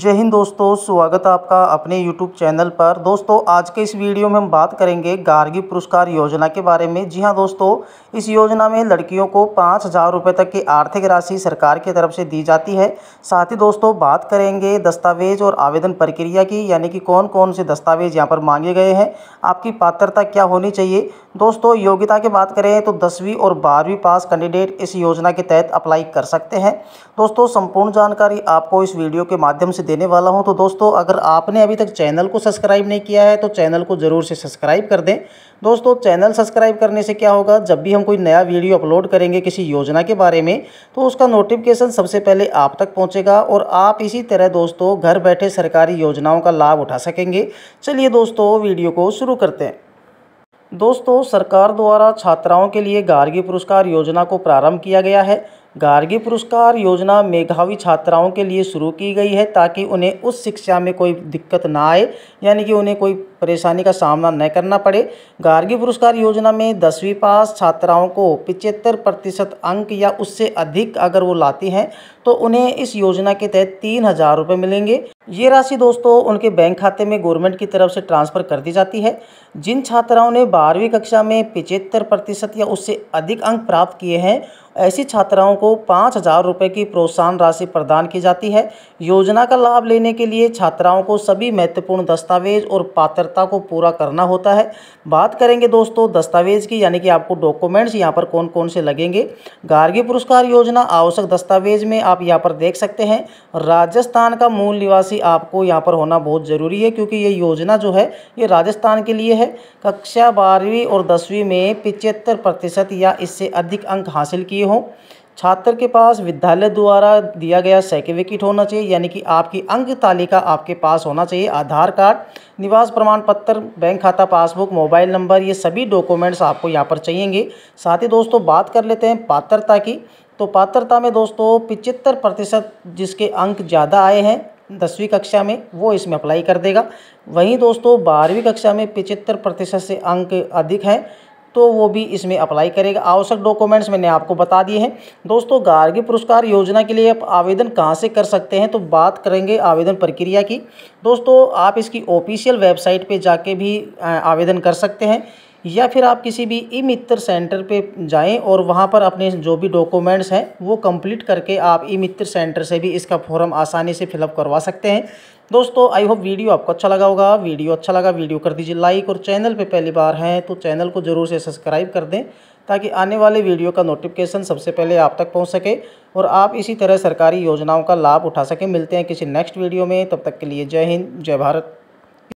जय हिंद दोस्तों स्वागत है आपका अपने YouTube चैनल पर दोस्तों आज के इस वीडियो में हम बात करेंगे गार्गी पुरस्कार योजना के बारे में जी हां दोस्तों इस योजना में लड़कियों को पाँच हज़ार रुपये तक की आर्थिक राशि सरकार की तरफ से दी जाती है साथ ही दोस्तों बात करेंगे दस्तावेज और आवेदन प्रक्रिया की यानी कि कौन कौन से दस्तावेज यहाँ पर मांगे गए हैं आपकी पात्रता क्या होनी चाहिए दोस्तों योग्यता की बात करें तो दसवीं और बारहवीं पास कैंडिडेट इस योजना के तहत अप्लाई कर सकते हैं दोस्तों संपूर्ण जानकारी आपको इस वीडियो के माध्यम से देने वाला हूं तो दोस्तों अगर आपने अभी तक चैनल को सब्सक्राइब नहीं किया है तो चैनल को ज़रूर से सब्सक्राइब कर दें दोस्तों चैनल सब्सक्राइब करने से क्या होगा जब भी हम कोई नया वीडियो अपलोड करेंगे किसी योजना के बारे में तो उसका नोटिफिकेशन सबसे पहले आप तक पहुँचेगा और आप इसी तरह दोस्तों घर बैठे सरकारी योजनाओं का लाभ उठा सकेंगे चलिए दोस्तों वीडियो को शुरू करते हैं दोस्तों सरकार द्वारा छात्राओं के लिए गार्गी पुरस्कार योजना को प्रारंभ किया गया है गार्गी पुरस्कार योजना मेघावी छात्राओं के लिए शुरू की गई है ताकि उन्हें उस शिक्षा में कोई दिक्कत ना आए यानी कि उन्हें कोई परेशानी का सामना न करना पड़े गार्गी पुरस्कार योजना में दसवीं पास छात्राओं को पिचहत्तर प्रतिशत अंक या उससे अधिक अगर वो लाती हैं तो उन्हें इस योजना के तहत तीन हज़ार रुपये मिलेंगे ये राशि दोस्तों उनके बैंक खाते में गवर्नमेंट की तरफ से ट्रांसफ़र कर दी जाती है जिन छात्राओं ने बारहवीं कक्षा में पिचहत्तर प्रतिशत या उससे अधिक अंक प्राप्त किए हैं ऐसी छात्राओं को पाँच हज़ार रुपये की प्रोत्साहन राशि प्रदान की जाती है योजना का लाभ लेने के लिए छात्राओं को सभी महत्वपूर्ण दस्तावेज और पात्रता को पूरा करना होता है बात करेंगे दोस्तों दस्तावेज की यानी कि आपको डॉक्यूमेंट्स यहाँ पर कौन कौन से लगेंगे गार्गी पुरस्कार योजना आवश्यक दस्तावेज में आप यहाँ पर देख सकते हैं राजस्थान का मूल निवासी राशि आपको यहाँ पर होना बहुत ज़रूरी है क्योंकि ये योजना जो है ये राजस्थान के लिए है कक्षा बारहवीं और दसवीं में पिचहत्तर प्रतिशत या इससे अधिक अंक हासिल किए हों छात्र के पास विद्यालय द्वारा दिया गया सर्टिफिकेट होना चाहिए यानी कि आपकी अंक तालिका आपके पास होना चाहिए आधार कार्ड निवास प्रमाण पत्र बैंक खाता पासबुक मोबाइल नंबर ये सभी डॉक्यूमेंट्स आपको यहाँ पर चाहिएंगे साथ ही दोस्तों बात कर लेते हैं पात्रता की तो पात्रता में दोस्तों पिचहत्तर प्रतिशत जिसके अंक ज़्यादा आए हैं दसवीं कक्षा में वो इसमें अप्लाई कर देगा वहीं दोस्तों बारहवीं कक्षा में पिचहत्तर प्रतिशत से अंक अधिक हैं तो वो भी इसमें अप्लाई करेगा आवश्यक डॉक्यूमेंट्स मैंने आपको बता दिए हैं दोस्तों गार्गी पुरस्कार योजना के लिए आप आवेदन कहाँ से कर सकते हैं तो बात करेंगे आवेदन प्रक्रिया की दोस्तों आप इसकी ऑफिशियल वेबसाइट पर जाके भी आवेदन कर सकते हैं या फिर आप किसी भी ई मित्र सेंटर पे जाएं और वहाँ पर अपने जो भी डॉक्यूमेंट्स हैं वो कंप्लीट करके आप ई मित्र सेंटर से भी इसका फॉर्म आसानी से फिलअप करवा सकते हैं दोस्तों आई होप वीडियो आपको अच्छा लगा होगा वीडियो अच्छा लगा वीडियो कर दीजिए लाइक और चैनल पे पहली बार हैं तो चैनल को ज़रूर से सब्सक्राइब कर दें ताकि आने वाले वीडियो का नोटिफिकेशन सबसे पहले आप तक पहुँच सके और आप इसी तरह सरकारी योजनाओं का लाभ उठा सकें मिलते हैं किसी नेक्स्ट वीडियो में तब तक के लिए जय हिंद जय भारत